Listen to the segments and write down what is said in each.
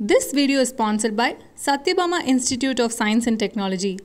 This video is sponsored by Satyabama Institute of Science and Technology.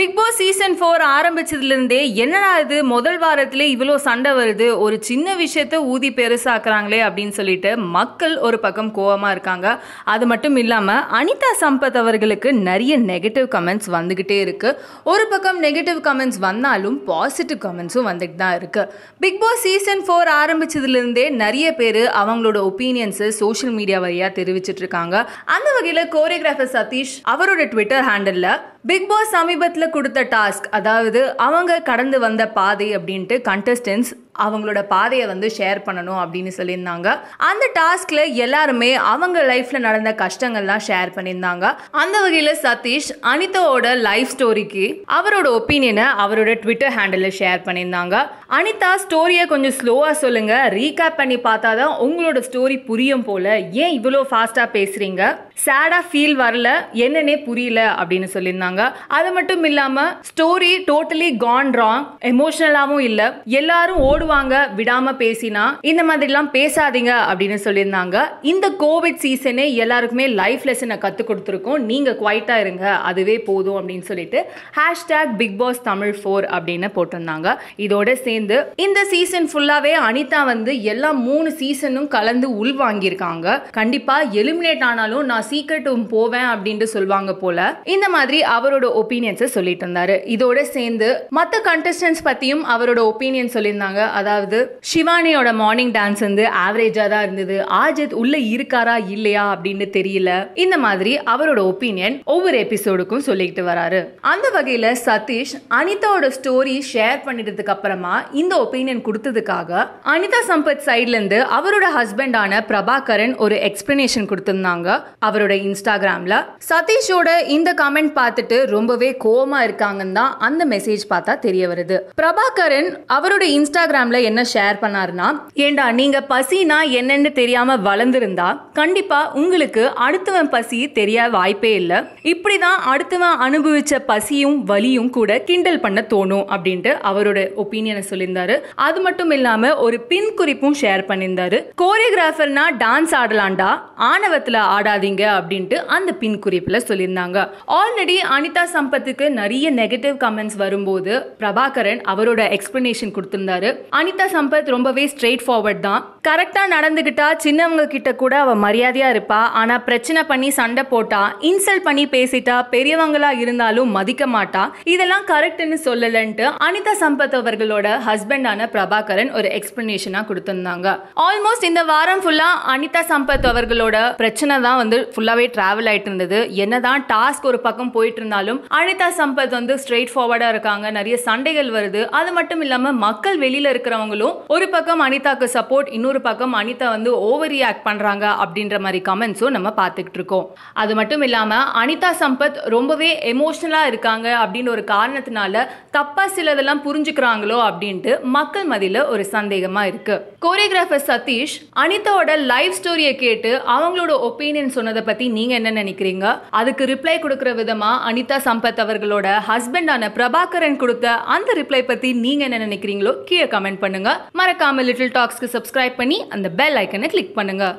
Bigg season four ஆரம்பிச்சதுலேருந்தே என்னடா இது முதல் வாரத்திலே இவ்வளோ சண்டை வருது ஒரு சின்ன விஷயத்த ஊதி பெருசாக்குறாங்களே அப்படின்னு சொல்லிட்டு மக்கள் ஒரு பக்கம் கோவமாக இருக்காங்க அது மட்டும் இல்லாமல் அனிதா சம்பத் அவர்களுக்கு நிறைய நெகட்டிவ் கமெண்ட்ஸ் வந்துக்கிட்டே இருக்குது ஒரு பக்கம் நெகட்டிவ் கமெண்ட்ஸ் வந்தாலும் பாசிட்டிவ் கமெண்ட்ஸும் வந்துட்டு தான் இருக்குது பிக் பாஸ் சீசன் ஃபோர் ஆரம்பிச்சதுலேருந்தே நிறைய பேர் அவங்களோட ஒப்பீனியன்ஸை சோஷியல் மீடியா வழியாக தெரிவிச்சிட்ருக்காங்க அந்த வகையில் கோரியோகிராஃபர் சதீஷ் அவரோட ட்விட்டர் ஹேண்டலில் பிக் பாஸ் சமீபத்தில் கொடுத்த டாஸ்க் அதாவது அவங்க கடந்து வந்த பாதை அப்படின்ட்டு கண்டஸ்டன்ஸ் அவங்களோட பாதையை வந்து ஷேர் பண்ணணும் அப்படின்னு சொல்லியிருந்தாங்க அந்த டாஸ்கில் எல்லாருமே அவங்க லைஃப்பில் நடந்த கஷ்டங்கள்லாம் ஷேர் பண்ணியிருந்தாங்க அந்த வகையில் சதீஷ் அனிதாவோட லைஃப் ஸ்டோரிக்கு அவரோட ஒப்பீனியனை அவரோட ட்விட்டர் ஹேண்டில் ஷேர் பண்ணியிருந்தாங்க அனிதா ஸ்டோரியை கொஞ்சம் ஸ்லோவாக சொல்லுங்கள் ரீகேப் பண்ணி பார்த்தா தான் உங்களோட ஸ்டோரி புரியும் போல் ஏன் இவ்வளோ ஃபாஸ்ட்டாக பேசுகிறீங்க சேடாக ஃபீல் வரல என்னன்னே புரியல அப்படின்னு சொல்லியிருந்தாங்க அது மட்டும் இல்லாமல் ஸ்டோரி டோட்டலி கான் ராங் எமோஷனலாகவும் இல்லை எல்லாரும் ஓடுவாங்க விடாமல் பேசினா இந்த மாதிரிலாம் பேசாதீங்க அப்படின்னு சொல்லியிருந்தாங்க இந்த கோவிட் சீசனே எல்லாருக்குமே லைஃப் லெசனை கற்றுக் கொடுத்துருக்கோம் நீங்கள் குவைட்டாக இருங்க அதுவே போதும் அப்படின்னு சொல்லிட்டு hashtag Bigg Boss Tamil four அப்படின்னு போட்டிருந்தாங்க இதோட சேர்ந்து சேர்ந்து இந்த சீசன் ஃபுல்லாவே அனிதா வந்து எல்லா மூணு சீசனும் கலந்து உள் வாங்கியிருக்காங்க கண்டிப்பா எலிமினேட் ஆனாலும் நான் சீக்கிரட்டும் போவேன் அப்படின்ட்டு சொல்லுவாங்க போல இந்த மாதிரி அவரோட ஒப்பீனியன்ஸை சொல்லிட்டு இருந்தாரு இதோட சேர்ந்து மற்ற கண்டஸ்டன்ஸ் பத்தியும் அவரோட ஒப்பீனியன் சொல்லியிருந்தாங்க அதாவது சிவானியோட மார்னிங் டான்ஸ் வந்து ஆவரேஜா தான் இருந்தது ஆஜித் உள்ள இருக்காரா இல்லையா அப்படின்னு தெரியல இந்த மாதிரி அவரோட ஒப்பீனியன் ஒவ்வொரு எபிசோடுக்கும் சொல்லிட்டு வராரு அந்த வகையில சதீஷ் அனிதாவோட ஸ்டோரி ஷேர் பண்ணிட்டதுக்கு அப்புறமா இந்த ஒப்பீனியன் கொடுத்ததுக்காக அனிதா சம்பத் சைட்லேருந்து அவரோட ஹஸ்பண்டான பிரபாகரன் ஒரு எக்ஸ்பிளனேஷன் கொடுத்திருந்தாங்க அவரோட இன்ஸ்டாகிராமில் சதீஷோட இந்த கமெண்ட் பார்த்துட்டு ரொம்பவே கோவமாக இருக்காங்கன்னு தான் அந்த மெசேஜ் பார்த்தா தெரிய வருது பிரபாகரன் அவரோட இன்ஸ்டாகிராமில் என்ன ஷேர் பண்ணாருன்னா ஏண்டா நீங்கள் பசினா என்னன்னு தெரியாமல் வளர்ந்துருந்தா கண்டிப்பாக உங்களுக்கு அடுத்தவன் பசி தெரிய வாய்ப்பே இல்லை இப்படி தான் அடுத்தவன் அனுபவிச்ச பசியும் வலியும் கூட கிண்டல் பண்ண தோணும் அப்படின்ட்டு அவரோட ஒப்பீனியனை சொல்லி சொல்லியிருந்தாரு அது மட்டும் இல்லாம ஒரு பின் குறிப்பும் ஷேர் பண்ணியிருந்தாரு கோரியோகிராஃபர்னா டான்ஸ் ஆடலாண்டா ஆணவத்துல ஆடாதீங்க அப்படின்ட்டு அந்த பின் குறிப்புல சொல்லியிருந்தாங்க ஆல்ரெடி அனிதா சம்பத்துக்கு நிறைய நெகட்டிவ் கமெண்ட்ஸ் வரும்போது பிரபாகரன் அவரோட எக்ஸ்பிளனேஷன் கொடுத்திருந்தாரு அனிதா சம்பத் ரொம்பவே ஸ்ட்ரெயிட் ஃபார்வர்ட் தான் கரெக்டா நடந்துகிட்டா சின்னவங்க கிட்ட கூட அவ மரியாதையா இருப்பா ஆனா பிரச்சனை பண்ணி சண்டை போட்டா இன்சல்ட் பண்ணி பேசிட்டா பெரியவங்களா இருந்தாலும் மதிக்க மாட்டா இதெல்லாம் கரெக்ட்னு சொல்லலன்ட்டு அனிதா சம்பத் அவர்களோட ஹஸ்பண்டான பிரபாகரன் ஒரு எக்ஸ்பிளனேஷனாக கொடுத்துருந்தாங்க ஆல்மோஸ்ட் இந்த வாரம் ஃபுல்லாக அனிதா சம்பத் அவர்களோட பிரச்சனை தான் வந்து ஃபுல்லாகவே ட்ராவல் ஆயிட்டு இருந்தது என்னதான் டாஸ்க் ஒரு பக்கம் போயிட்டு இருந்தாலும் அனிதா சம்பத் வந்து ஸ்ட்ரெயிட் ஃபார்வர்டா இருக்காங்க நிறைய சண்டைகள் வருது அது மட்டும் இல்லாமல் மக்கள் வெளியில் இருக்கிறவங்களும் ஒரு பக்கம் அனிதாக்கு சப்போர்ட் இன்னொரு பக்கம் அனிதா வந்து ஓவர் ரியாக்ட் பண்ணுறாங்க அப்படின்ற மாதிரி கமெண்ட்ஸும் நம்ம பார்த்துக்கிட்டு இருக்கோம் அது மட்டும் இல்லாமல் அனிதா சம்பத் ரொம்பவே எமோஷனலாக இருக்காங்க அப்படின்னு ஒரு காரணத்தினால தப்பாக சிலதெல்லாம் புரிஞ்சுக்கிறாங்களோ அப்படின்னு அப்படின்ட்டு மக்கள் மதியில ஒரு சந்தேகமா இருக்கு கோரியோகிராஃபர் சதீஷ் அனிதாவோட லைவ் ஸ்டோரியை கேட்டு அவங்களோட ஒப்பீனியன் சொன்னதை பத்தி நீங்க என்ன நினைக்கிறீங்க அதுக்கு ரிப்ளை கொடுக்கற விதமா அனிதா சம்பத் அவர்களோட ஹஸ்பண்டான பிரபாகரன் கொடுத்த அந்த ரிப்ளை பத்தி நீங்க என்ன நினைக்கிறீங்களோ கீழே கமெண்ட் பண்ணுங்க மறக்காம லிட்டில் டாக்ஸ்க்கு சப்ஸ்கிரைப் பண்ணி அந்த பெல் ஐக்கனை கிளிக் பண்ணுங்க